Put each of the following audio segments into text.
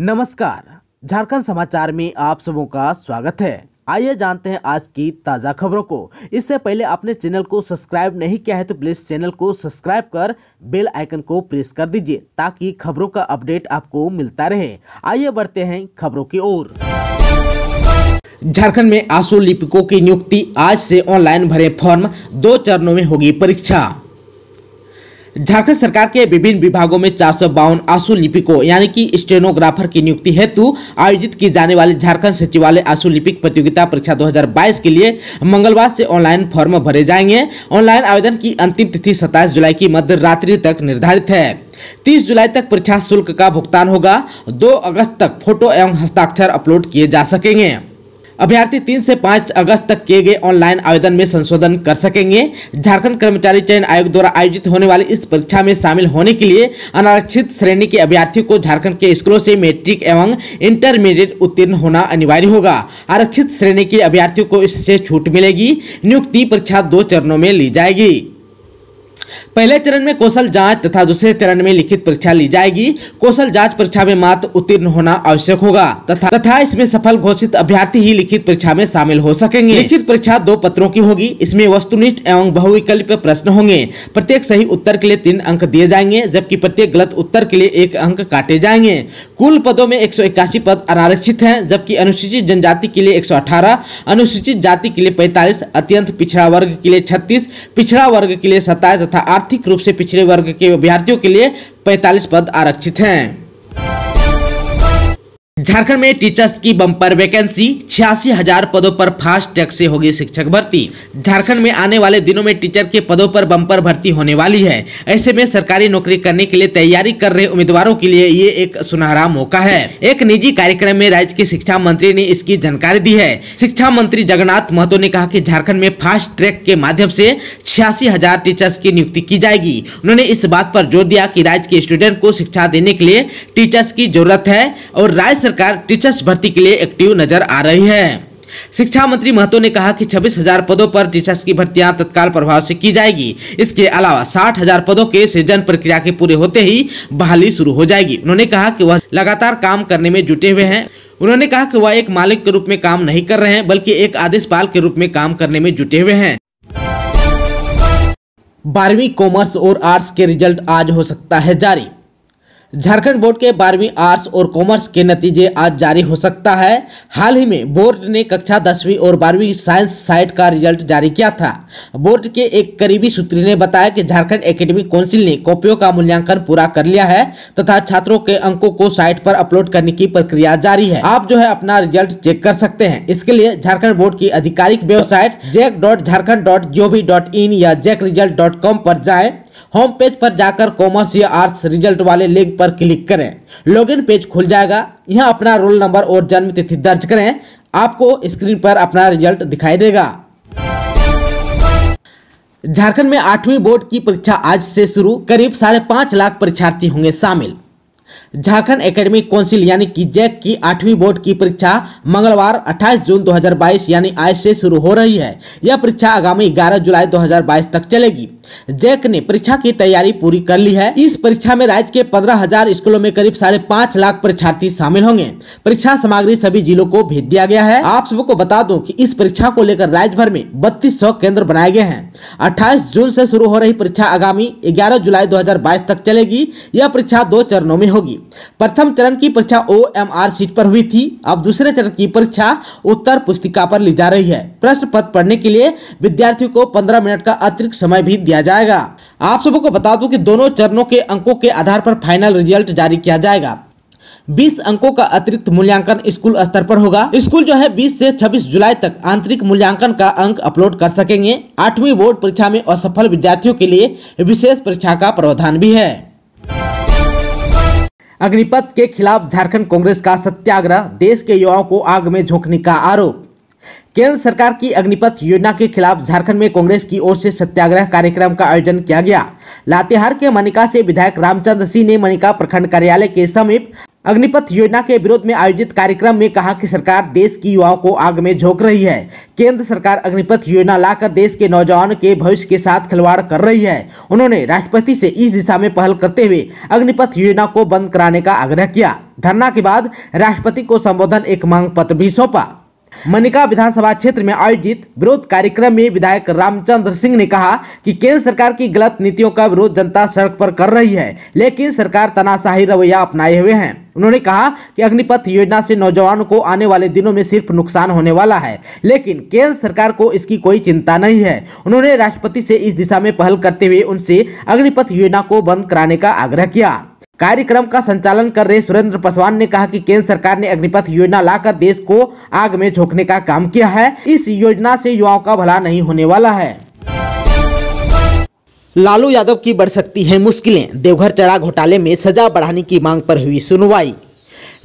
नमस्कार झारखंड समाचार में आप सबों का स्वागत है आइए जानते हैं आज की ताज़ा खबरों को इससे पहले आपने चैनल को सब्सक्राइब नहीं किया है तो प्लीज़ चैनल को सब्सक्राइब कर बेल आइकन को प्रेस कर दीजिए ताकि खबरों का अपडेट आपको मिलता रहे आइए बढ़ते हैं खबरों की ओर झारखंड में आशु लिपिकों की नियुक्ति आज से ऑनलाइन भरे फॉर्म दो चरणों में होगी परीक्षा झारखंड सरकार के विभिन्न विभागों में चार सौ बावन आंसू लिपिकों यानी कि स्टेनोग्राफर की नियुक्ति हेतु आयोजित की जाने वाली झारखंड सचिवालय आंसू लिपिक प्रतियोगिता परीक्षा 2022 के लिए मंगलवार से ऑनलाइन फॉर्म भरे जाएंगे ऑनलाइन आवेदन की अंतिम तिथि 27 जुलाई की मध्य रात्रि तक निर्धारित है 30 जुलाई तक परीक्षा शुल्क का भुगतान होगा दो अगस्त तक फोटो एवं हस्ताक्षर अपलोड किए जा सकेंगे अभ्यर्थी तीन से पाँच अगस्त तक किए गए ऑनलाइन आवेदन में संशोधन कर सकेंगे झारखंड कर्मचारी चयन आयोग द्वारा आयोजित होने वाली इस परीक्षा में शामिल होने के लिए अनारक्षित श्रेणी के अभ्यर्थियों को झारखंड के स्कूलों से मैट्रिक एवं इंटरमीडिएट उत्तीर्ण होना अनिवार्य होगा आरक्षित श्रेणी के अभ्यर्थियों को इससे छूट मिलेगी नियुक्ति परीक्षा दो चरणों में ली जाएगी पहले चरण में कौशल जांच तथा दूसरे चरण में लिखित परीक्षा ली जाएगी कौशल जांच परीक्षा में मात्र उत्तीर्ण होना आवश्यक होगा तथा तथा इसमें सफल घोषित अभ्यर्थी ही लिखित परीक्षा में शामिल हो सकेंगे लिखित परीक्षा दो पत्रों की होगी इसमें वस्तुनिष्ठ एवं बहुविकल्प प्रश्न होंगे प्रत्येक सही उत्तर के लिए तीन अंक दिए जाएंगे जबकि प्रत्येक गलत उत्तर के लिए एक अंक काटे जाएंगे कुल पदों में एक पद अनारक्षित है जबकि अनुसूचित जनजाति के लिए एक अनुसूचित जाति के लिए पैंतालीस अत्यंत पिछड़ा वर्ग के लिए छत्तीस पिछड़ा वर्ग के लिए सत्ताईस तथा तथा आर्थिक रूप से पिछड़े वर्ग के अभ्यर्थियों के लिए पैंतालीस पद आरक्षित हैं झारखंड में टीचर्स की बम्पर वैकेंसी छियासी हजार पदों पर फास्ट टैग से होगी शिक्षक भर्ती झारखंड में आने वाले दिनों में टीचर के पदों पर बम्पर भर्ती होने वाली है ऐसे में सरकारी नौकरी करने के लिए तैयारी कर रहे उम्मीदवारों के लिए ये एक सुनहरा मौका है एक निजी कार्यक्रम में राज्य के शिक्षा मंत्री ने इसकी जानकारी दी है शिक्षा मंत्री जगन्नाथ महतो ने कहा की झारखण्ड में फास्ट ट्रैक के माध्यम से छियासी टीचर्स की नियुक्ति की जाएगी उन्होंने इस बात पर जोर दिया की राज्य के स्टूडेंट को शिक्षा देने के लिए टीचर्स की जरूरत है और राज्य सरकार सरकार टीचर्स भर्ती के लिए एक्टिव नजर आ रही है शिक्षा मंत्री महतो ने कहा कि छब्बीस हजार पदों पर टीचर्स की भर्तियां तत्काल प्रभाव से की जाएगी इसके अलावा साठ हजार पदों के सृजन प्रक्रिया के पूरे होते ही बहाली शुरू हो जाएगी उन्होंने कहा कि वह लगातार काम करने में जुटे हुए हैं उन्होंने कहा कि वह एक मालिक के रूप में काम नहीं कर रहे हैं बल्कि एक आदेशपाल के रूप में काम करने में जुटे हुए हैं बारहवीं कॉमर्स और आर्ट्स के रिजल्ट आज हो सकता है जारी झारखंड बोर्ड के बारहवीं आर्ट्स और कॉमर्स के नतीजे आज जारी हो सकता है हाल ही में बोर्ड ने कक्षा दसवीं और बारहवीं साइंस साइट का रिजल्ट जारी किया था बोर्ड के एक करीबी सूत्र ने बताया कि झारखंड एकेडमिक काउंसिल ने कॉपियों का मूल्यांकन पूरा कर लिया है तथा छात्रों के अंकों को साइट पर अपलोड करने की प्रक्रिया जारी है आप जो है अपना रिजल्ट चेक कर सकते हैं इसके लिए झारखंड बोर्ड की आधिकारिक वेबसाइट जेक या जेक रिजल्ट डॉट कॉम पर जाए होम पेज पर जाकर कॉमर्स या आर्ट्स रिजल्ट वाले लिंक पर क्लिक करें लॉगिन पेज खुल जाएगा यहाँ अपना रोल नंबर और जन्म तिथि दर्ज करें आपको स्क्रीन पर अपना रिजल्ट दिखाई देगा झारखंड में आठवीं बोर्ड की परीक्षा आज से शुरू करीब साढ़े पाँच लाख परीक्षार्थी होंगे शामिल झारखंड एकेडमिक काउंसिल यानी कि जैक की आठवीं बोर्ड की परीक्षा मंगलवार 28 जून 2022 यानी आज से शुरू हो रही है यह परीक्षा आगामी 11 जुलाई 2022 तक चलेगी जैक ने परीक्षा की तैयारी पूरी कर ली है इस परीक्षा में राज्य के पंद्रह हजार स्कूलों में करीब साढ़े पाँच लाख परीक्षार्थी शामिल होंगे परीक्षा सामग्री सभी जिलों को भेज दिया गया है आप सबको बता दो की इस परीक्षा को लेकर राज्य भर में बत्तीस केंद्र बनाए गए हैं अट्ठाईस जून ऐसी शुरू हो रही परीक्षा आगामी ग्यारह जुलाई दो तक चलेगी यह परीक्षा दो चरणों में होगी प्रथम चरण की परीक्षा ओ एम आर सीट पर हुई थी अब दूसरे चरण की परीक्षा उत्तर पुस्तिका पर ली जा रही है प्रश्न पत्र पढ़ने के लिए विद्यार्थियों को पंद्रह मिनट का अतिरिक्त समय भी दिया जाएगा आप सबको बता दूं कि दोनों चरणों के अंकों के आधार पर फाइनल रिजल्ट जारी किया जाएगा 20 अंकों का अतिरिक्त मूल्यांकन स्कूल स्तर पर होगा स्कूल जो है 20 से 26 जुलाई तक आंतरिक मूल्यांकन का अंक अपलोड कर सकेंगे आठवीं बोर्ड परीक्षा में असफल विद्यार्थियों के लिए विशेष परीक्षा का प्रावधान भी है अग्निपथ के खिलाफ झारखंड कांग्रेस का सत्याग्रह देश के युवाओं को आग में झोंकने का आरोप केंद्र सरकार की अग्निपथ योजना के खिलाफ झारखंड में कांग्रेस की ओर से सत्याग्रह कार्यक्रम का आयोजन किया गया लातेहार के मनिका से विधायक रामचंद्र सिंह ने मनिका प्रखंड कार्यालय के समीप अग्निपथ योजना के विरोध में आयोजित कार्यक्रम में कहा कि सरकार देश की युवाओं को आग में झोंक रही है केंद्र सरकार अग्निपथ योजना लाकर देश के नौजवानों के भविष्य के साथ खिलवाड़ कर रही है उन्होंने राष्ट्रपति से इस दिशा में पहल करते हुए अग्निपथ योजना को बंद कराने का आग्रह किया धरना के बाद राष्ट्रपति को संबोधन एक मांग पत्र भी सौंपा मनिका विधानसभा क्षेत्र में आयोजित विरोध कार्यक्रम में विधायक रामचंद्र सिंह ने कहा कि केंद्र सरकार की गलत नीतियों का विरोध जनता सड़क पर कर रही है लेकिन सरकार तनाशाही रवैया अपनाए हुए हैं उन्होंने कहा कि अग्निपथ योजना से नौजवानों को आने वाले दिनों में सिर्फ नुकसान होने वाला है लेकिन केंद्र सरकार को इसकी कोई चिंता नहीं है उन्होंने राष्ट्रपति से इस दिशा में पहल करते हुए उनसे अग्निपथ योजना को बंद कराने का आग्रह किया कार्यक्रम का संचालन कर रहे सुरेंद्र पासवान ने कहा कि केंद्र सरकार ने अग्निपथ योजना लाकर देश को आग में झोंकने का काम किया है इस योजना से युवाओं का भला नहीं होने वाला है लालू यादव की बढ़ सकती है मुश्किलें देवघर चरा घोटाले में सजा बढ़ाने की मांग पर हुई सुनवाई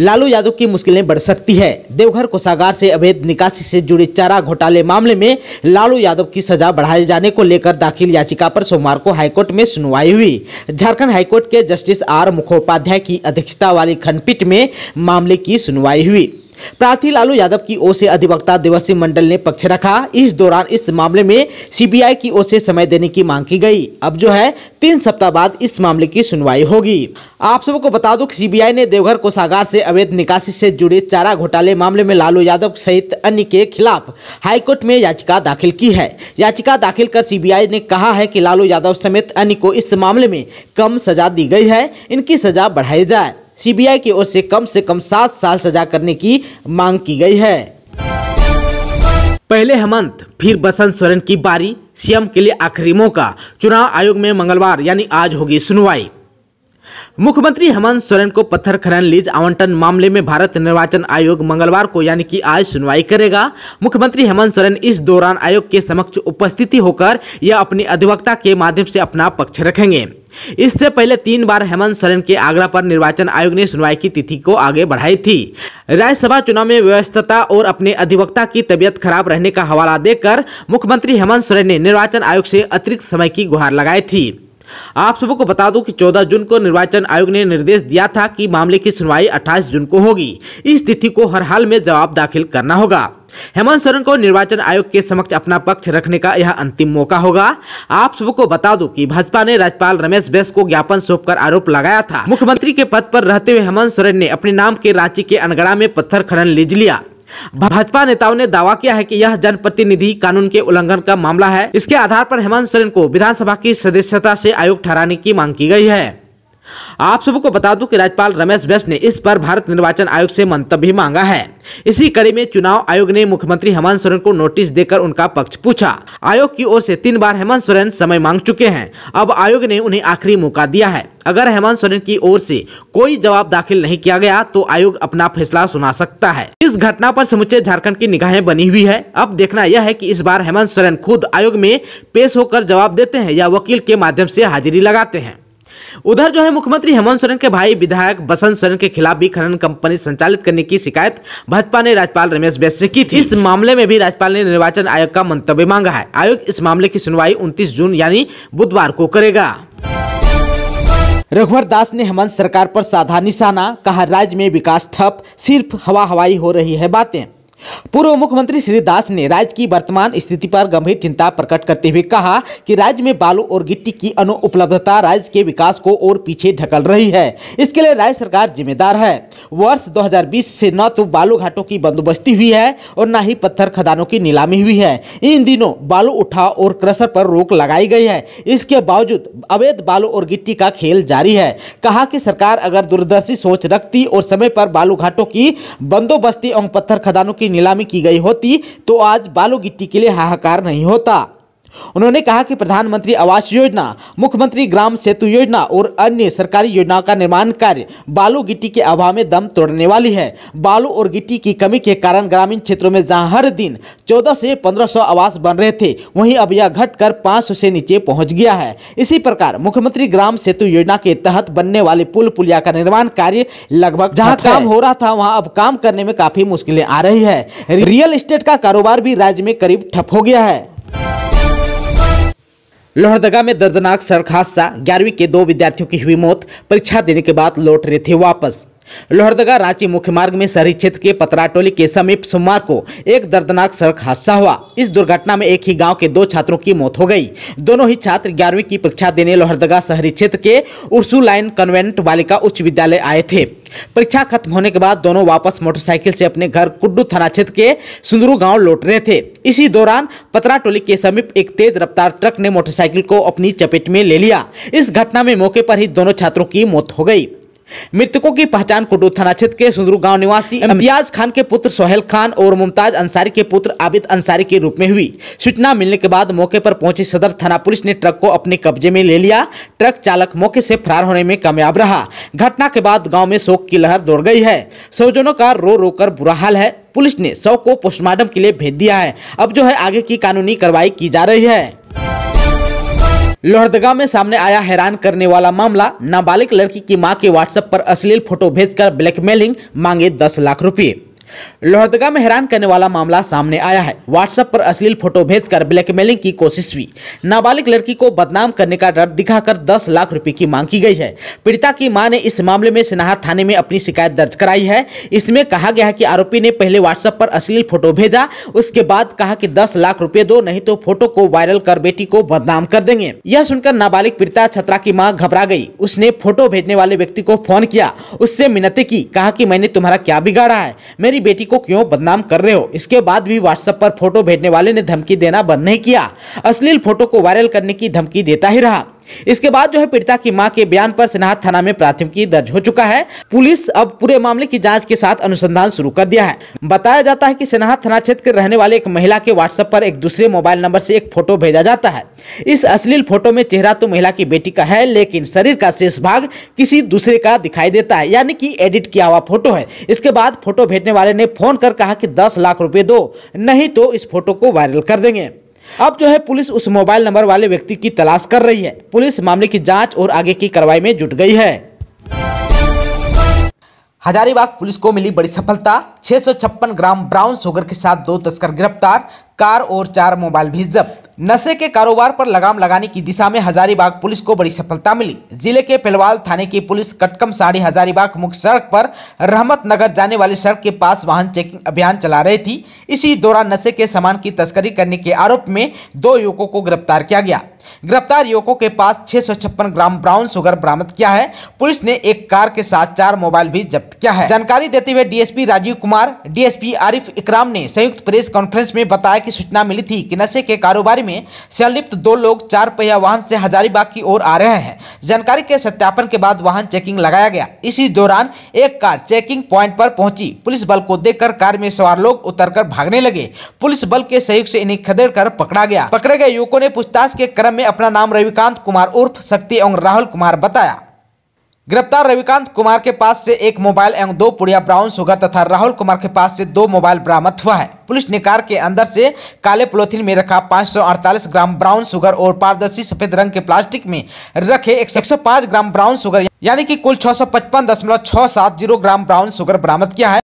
लालू यादव की मुश्किलें बढ़ सकती है देवघर कोषागार से अवैध निकासी से जुड़े चारा घोटाले मामले में लालू यादव की सजा बढ़ाए जाने को लेकर दाखिल याचिका पर सोमवार को हाईकोर्ट में सुनवाई हुई झारखंड हाईकोर्ट के जस्टिस आर मुखोपाध्याय की अध्यक्षता वाली खंडपीठ में मामले की सुनवाई हुई प्रार्थी लालू यादव की ओर से अधिवक्ता देवसी मंडल ने पक्ष रखा इस दौरान इस मामले में सीबीआई की ओर से समय देने की मांग की गई अब जो है तीन सप्ताह बाद इस मामले की सुनवाई होगी आप सबको बता दो कि सीबीआई ने देवघर कोषागार से अवैध निकासी से जुड़े चारा घोटाले मामले में लालू यादव सहित अन्य के खिलाफ हाईकोर्ट में याचिका दाखिल की है याचिका दाखिल कर सी ने कहा है की लालू यादव समेत अन्य को इस मामले में कम सजा दी गई है इनकी सजा बढ़ाई जाए सीबीआई की ओर से कम से कम सात साल सजा करने की मांग की गई है पहले हेमंत फिर बसंत सोरेन की बारी सीएम के लिए आखिरी मौका चुनाव आयोग में मंगलवार यानी आज होगी सुनवाई मुख्यमंत्री हेमंत सोरेन को पत्थर खनन लीज आवंटन मामले में भारत निर्वाचन आयोग मंगलवार को यानी कि आज सुनवाई करेगा मुख्यमंत्री हेमंत सोरेन इस दौरान आयोग के समक्ष उपस्थिति होकर यह अपने अधिवक्ता के माध्यम से अपना पक्ष रखेंगे इससे पहले तीन बार हेमंत सोरेन के आग्रह पर निर्वाचन आयोग ने सुनवाई की तिथि को आगे बढ़ाई थी राज्यसभा चुनाव में व्यवस्थता और अपने अधिवक्ता की तबियत खराब रहने का हवाला देकर मुख्यमंत्री हेमंत सोरेन ने निर्वाचन आयोग से अतिरिक्त समय की गुहार लगाई थी आप सबको बता दूं कि 14 जून को निर्वाचन आयोग ने निर्देश दिया था कि मामले की सुनवाई 28 जून को होगी इस तिथि को हर हाल में जवाब दाखिल करना होगा हेमंत सोरेन को निर्वाचन आयोग के समक्ष अपना पक्ष रखने का यह अंतिम मौका होगा आप सबको बता दूं कि भाजपा ने राज्यपाल रमेश बैस को ज्ञापन सौंपकर आरोप लगाया था मुख्यमंत्री के पद पर रहते हुए हेमंत सोरेन ने अपने नाम के रांची के अनगड़ा में पत्थर खनन लीज लिया भाजपा नेताओं ने दावा किया है कि यह जनप्रतिनिधि कानून के उल्लंघन का मामला है इसके आधार पर हेमंत सोरेन को विधानसभा की सदस्यता से आयोग ठहराने की मांग की गई है आप सबको बता दूं कि राज्यपाल रमेश बैस ने इस पर भारत निर्वाचन आयोग से मंतव्य भी मांगा है इसी कड़ी में चुनाव आयोग ने मुख्यमंत्री हेमंत सोरेन को नोटिस देकर उनका पक्ष पूछा आयोग की ओर से तीन बार हेमंत सोरेन समय मांग चुके हैं अब आयोग ने उन्हें आखिरी मौका दिया है अगर हेमंत सोरेन की ओर से कोई जवाब दाखिल नहीं किया गया तो आयोग अपना फैसला सुना सकता है इस घटना पर समुचे झारखंड की निगाहें बनी हुई है अब देखना यह है कि इस बार हेमंत सोरेन खुद आयोग में पेश होकर जवाब देते हैं या वकील के माध्यम से हाजिरी लगाते हैं उधर जो है मुख्यमंत्री हेमंत सोरेन के भाई विधायक बसंत सोरेन के खिलाफ भी खनन कंपनी संचालित करने की शिकायत भाजपा ने राज्यपाल रमेश बैस से की थी इस मामले में भी राज्यपाल ने निर्वाचन आयोग का मंतव्य मांगा है आयोग इस मामले की सुनवाई उनतीस जून यानी बुधवार को करेगा रघुवर दास ने हेमंत सरकार पर साधा निशाना कहा राज्य में विकास ठप सिर्फ हवा हवाई हो रही है बातें पूर्व मुख्यमंत्री श्री दास ने राज्य की वर्तमान स्थिति पर गंभीर चिंता प्रकट करते हुए कहा कि राज्य में बालू और गिट्टी की अनुपलब्धता राज्य के विकास को और पीछे ढकल रही है इसके लिए राज्य सरकार जिम्मेदार है वर्ष 2020 से न तो बालू घाटों की बंदोबस्ती हुई है और न ही पत्थर खदानों की नीलामी हुई है इन दिनों बालू उठाव और क्रसर पर रोक लगाई गई है इसके बावजूद अवैध बालू और गिट्टी का खेल जारी है कहा कि सरकार अगर दूरदर्शी सोच रखती और समय पर बालू घाटों की बंदोबस्ती एवं पत्थर खदानों की नीलामी की गई होती तो आज बालू गिट्टी के लिए हाहाकार नहीं होता उन्होंने कहा कि प्रधानमंत्री आवास योजना मुख्यमंत्री ग्राम सेतु योजना और अन्य सरकारी योजनाओं का निर्माण कार्य बालू गिट्टी के अभाव में दम तोड़ने वाली है बालू और गिट्टी की कमी के कारण ग्रामीण क्षेत्रों में जहाँ हर दिन चौदह से पंद्रह आवास बन रहे थे वहीं अब यह घट कर से नीचे पहुँच गया है इसी प्रकार मुख्यमंत्री ग्राम सेतु योजना के तहत बनने वाले पुल पुलिया का निर्माण कार्य लगभग जहाँ काम हो रहा था वहाँ अब काम करने में काफी मुश्किलें आ रही है रियल एस्टेट का कारोबार भी राज्य में करीब ठप हो गया है लोहरदगा में दर्दनाक सड़क हादसा ग्यारहवीं के दो विद्यार्थियों की हुई मौत परीक्षा देने के बाद लौट रहे थे वापस लोहरदगा रांची मुख्य मार्ग में शहरी क्षेत्र के पतराटोली के समीप सोमवार को एक दर्दनाक सड़क हादसा हुआ इस दुर्घटना में एक ही गांव के दो छात्रों की मौत हो गई दोनों ही छात्र ग्यारहवीं की परीक्षा देने लोहरदगा शहरी क्षेत्र के उर्सू लाइन कन्वेंट बालिका उच्च विद्यालय आए थे परीक्षा खत्म होने के बाद दोनों वापस मोटरसाइकिल से अपने घर कुड्डू थाना क्षेत्र के सुंदरू गांव लौट रहे थे इसी दौरान पतरा टोली के समीप एक तेज रफ्तार ट्रक ने मोटरसाइकिल को अपनी चपेट में ले लिया इस घटना में मौके पर ही दोनों छात्रों की मौत हो गई मृतकों की पहचान कुटू थाना क्षेत्र के सुंदरू गांव निवासी इम्तियाज खान के पुत्र सोहेल खान और मुमताज अंसारी के पुत्र आबिद अंसारी के रूप में हुई सूचना मिलने के बाद मौके पर पहुंची सदर थाना पुलिस ने ट्रक को अपने कब्जे में ले लिया ट्रक चालक मौके से फरार होने में कामयाब रहा घटना के बाद गाँव में शोक की लहर दौड़ गई है स्वजनों का रो रो कर बुरा हाल है पुलिस ने शव को पोस्टमार्टम के लिए भेज दिया है अब जो है आगे की कानूनी कार्रवाई की जा रही है लोहरदगा में सामने आया हैरान करने वाला मामला नाबालिग लड़की की मां के व्हाट्सएप पर अश्लील फोटो भेजकर ब्लैकमेलिंग मांगे दस लाख रुपये लोहरदगा में हैरान करने वाला मामला सामने आया है व्हाट्सएप पर अश्लील फोटो भेजकर ब्लैकमेलिंग की कोशिश हुई नाबालिग लड़की को बदनाम करने का डर दिखाकर 10 लाख रुपए की मांग की गई है पीड़िता की मां ने इस मामले में सिनाहा थाने में अपनी शिकायत दर्ज कराई है इसमें कहा गया है कि आरोपी ने पहले व्हाट्सएप पर अश्लील फोटो भेजा उसके बाद कहा की दस लाख रूपए दो नहीं तो फोटो को वायरल कर बेटी को बदनाम कर देंगे यह सुनकर नाबालिग पीड़िता छत्रा की माँ घबरा गयी उसने फोटो भेजने वाले व्यक्ति को फोन किया उससे मिन्नती की कहा की मैंने तुम्हारा क्या बिगाड़ा है मेरी बेटी को क्यों बदनाम कर रहे हो इसके बाद भी व्हाट्सएप पर फोटो भेजने वाले ने धमकी देना बंद नहीं किया अश्लील फोटो को वायरल करने की धमकी देता ही रहा इसके बाद जो है पीड़िता की मां के बयान पर सिन्हा थाना में प्राथमिकी दर्ज हो चुका है पुलिस अब पूरे मामले की जांच के साथ अनुसंधान शुरू कर दिया है बताया जाता है कि सिन्हा थाना क्षेत्र के रहने वाले एक महिला के व्हाट्सएप पर एक दूसरे मोबाइल नंबर से एक फोटो भेजा जाता है इस अश्लील फोटो में चेहरा तो महिला की बेटी का है लेकिन शरीर का शेष भाग किसी दूसरे का दिखाई देता है यानी की एडिट किया हुआ फोटो है इसके बाद फोटो भेजने वाले ने फोन कर कहा की दस लाख रूपए दो नहीं तो इस फोटो को वायरल कर देंगे अब जो है पुलिस उस मोबाइल नंबर वाले व्यक्ति की तलाश कर रही है पुलिस मामले की जाँच और आगे की कार्रवाई में जुट गई है हजारीबाग पुलिस को मिली बड़ी सफलता छह ग्राम ब्राउन शुगर के साथ दो तस्कर गिरफ्तार कार और चार मोबाइल भी जब्त नशे के कारोबार पर लगाम लगाने की दिशा में हजारीबाग पुलिस को बड़ी सफलता मिली जिले के पिलवाल थाने की पुलिस कटकम साड़ी हजारीबाग मुख्य सड़क पर रहमत नगर जाने वाली सड़क के पास वाहन चेकिंग अभियान चला रही थी इसी दौरान नशे के सामान की तस्करी करने के आरोप में दो युवकों को गिरफ्तार किया गया गिरफ्तार युवकों के पास छह ग्राम ब्राउन शुगर बरामद किया है पुलिस ने एक कार के साथ चार मोबाइल भी जब्त किया है जानकारी देते हुए डीएसपी राजीव कुमार डीएसपी आरिफ इकराम ने संयुक्त प्रेस कॉन्फ्रेंस में बताया कि सूचना मिली थी कि नशे के कारोबारी में संलिप्त दो लोग चार पहिया वाहन से हजारीबाग की ओर आ रहे हैं जानकारी के सत्यापन के बाद वाहन चेकिंग लगाया गया इसी दौरान एक कार चेकिंग प्वाइंट पर पहुंची पुलिस बल को कर कार में सवार लोग उतर भागने लगे पुलिस बल के सहयोग ऐसी इन्हें खदेड़ कर पकड़ा गया पकड़े गए युवकों ने पूछताछ के क्रम कार्यक्रम में अपना नाम रविकांत कुमार उर्फ शक्ति एवं राहुल कुमार बताया गिरफ्तार रविकांत कुमार के पास से एक मोबाइल एवं दो पुड़िया ब्राउन शुगर तथा राहुल कुमार के पास से दो मोबाइल बरामद हुआ है पुलिस ने कार के अंदर से काले पोलोथिन में रखा 548 ग्राम ब्राउन शुगर और पारदर्शी सफेद रंग के प्लास्टिक में रखे 105 ग्राम ब्राउन शुगर यानी कि कुल छह ग्राम ब्राउन शुगर बरामद किया है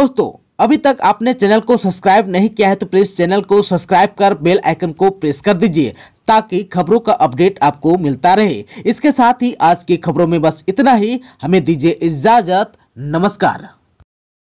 दोस्तों अभी तक आपने चैनल को सब्सक्राइब नहीं किया है तो प्लीज़ चैनल को सब्सक्राइब कर बेल आइकन को प्रेस कर दीजिए ताकि खबरों का अपडेट आपको मिलता रहे इसके साथ ही आज की खबरों में बस इतना ही हमें दीजिए इजाज़त नमस्कार